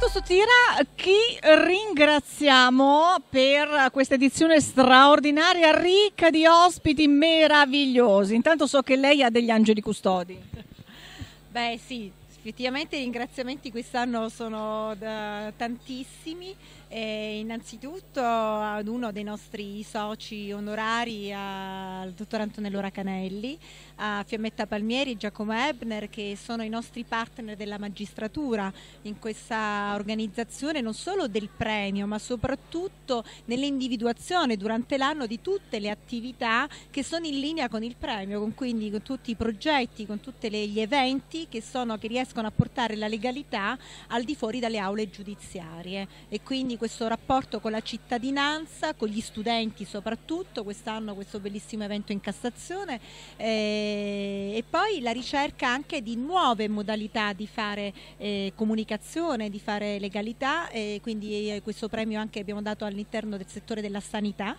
Renato Sottira, chi ringraziamo per questa edizione straordinaria, ricca di ospiti meravigliosi. Intanto so che lei ha degli angeli custodi. Beh sì, Effettivamente i ringraziamenti quest'anno sono eh, tantissimi, e innanzitutto ad uno dei nostri soci onorari, al dottor Antonello Racanelli, a Fiammetta Palmieri e Giacomo Ebner che sono i nostri partner della magistratura in questa organizzazione non solo del premio ma soprattutto nell'individuazione durante l'anno di tutte le attività che sono in linea con il premio, con, quindi con tutti i progetti, con tutti gli eventi che, sono, che riescono riescono a portare la legalità al di fuori dalle aule giudiziarie e quindi questo rapporto con la cittadinanza, con gli studenti soprattutto, quest'anno questo bellissimo evento in Cassazione eh, e poi la ricerca anche di nuove modalità di fare eh, comunicazione, di fare legalità e quindi eh, questo premio anche abbiamo dato all'interno del settore della sanità.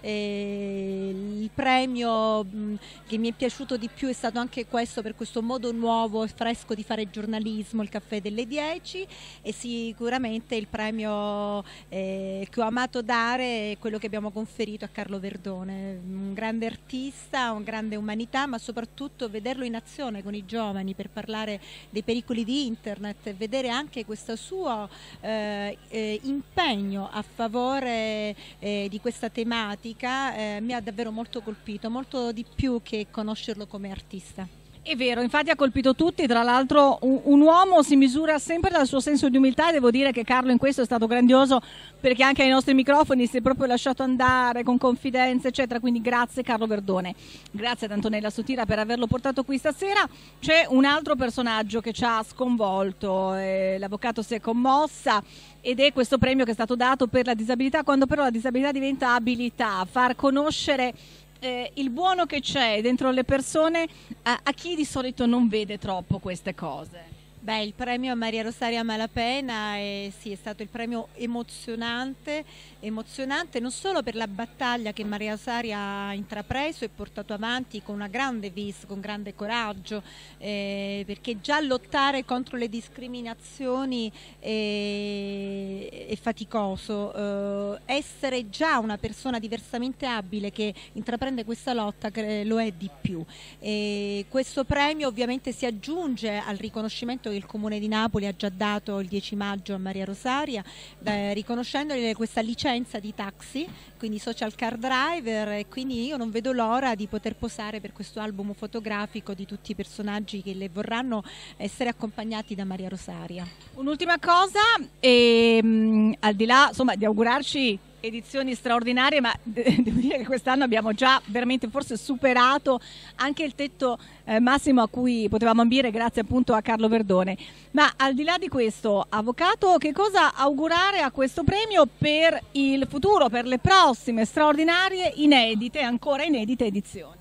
Eh, premio mh, mm, che mi è piaciuto di più è stato anche questo per questo modo nuovo e fresco di fare giornalismo, il caffè delle 10 e sicuramente il premio eh, che ho amato dare è quello che abbiamo conferito a Carlo Verdone, un grande artista, un grande umanità, ma soprattutto vederlo in azione con i giovani per parlare dei pericoli di internet, e vedere anche questo suo eh, eh impegno a favore eh, di questa tematica eh, mi ha davvero molto colpito, molto di più che conoscerlo come artista. È vero, infatti ha colpito tutti, tra l'altro un, uomo si misura sempre dal suo senso di umiltà e devo dire che Carlo in questo è stato grandioso perché anche ai nostri microfoni si è proprio lasciato andare con confidenza eccetera, quindi grazie Carlo Verdone, grazie ad Antonella Sotira per averlo portato qui stasera. C'è un altro personaggio che ci ha sconvolto, eh, l'avvocato si è commossa ed è questo premio che è stato dato per la disabilità quando però la disabilità diventa abilità, far conoscere eh, il buono che c'è dentro le persone a, a chi di solito non vede troppo queste cose? Beh, il premio a Maria Rosaria Malapena è, eh, sì, è stato il premio emozionante, emozionante non solo per la battaglia che Maria Rosaria ha intrapreso e portato avanti con una grande vis, con grande coraggio, eh, perché già lottare contro le discriminazioni è, è faticoso, eh, essere già una persona diversamente abile che intraprende questa lotta lo è di più. E questo premio ovviamente si aggiunge al riconoscimento che il Comune di Napoli ha già dato il 10 maggio a Maria Rosaria, eh, riconoscendole questa licenza di taxi, quindi social car driver e quindi io non vedo l'ora di poter posare per questo album fotografico di tutti i personaggi che le vorranno essere accompagnati da Maria Rosaria. Un'ultima cosa, e, ehm, mh, al di là insomma, di augurarci edizioni straordinarie, ma devo dire che quest'anno abbiamo già veramente forse superato anche il tetto eh, massimo a cui potevamo ambire grazie appunto a Carlo Verdone. Ma al di là di questo, avvocato, che cosa augurare a questo premio per il futuro, per le prossime straordinarie, inedite, ancora inedite edizioni?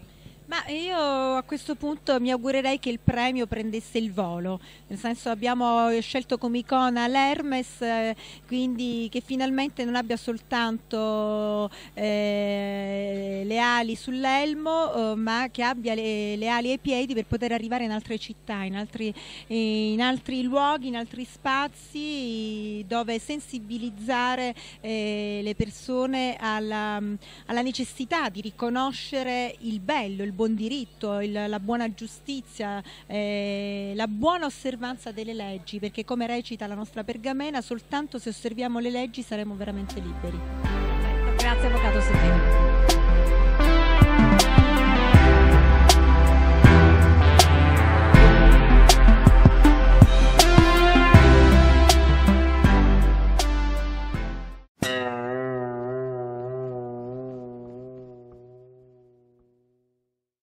Ma io a questo punto mi augurerei che il premio prendesse il volo, nel senso abbiamo scelto come icona l'Hermes, eh, quindi che finalmente non abbia soltanto eh, le ali sull'elmo, eh, ma che abbia le, le, ali ai piedi per poter arrivare in altre città, in altri, in altri luoghi, in altri spazi dove sensibilizzare eh, le persone alla, alla necessità di riconoscere il bello, il buon diritto, il, la buona giustizia, eh, la buona osservanza delle leggi, perché come recita la nostra pergamena, soltanto se osserviamo le leggi saremo veramente liberi. Ecco, grazie Avvocato Settini.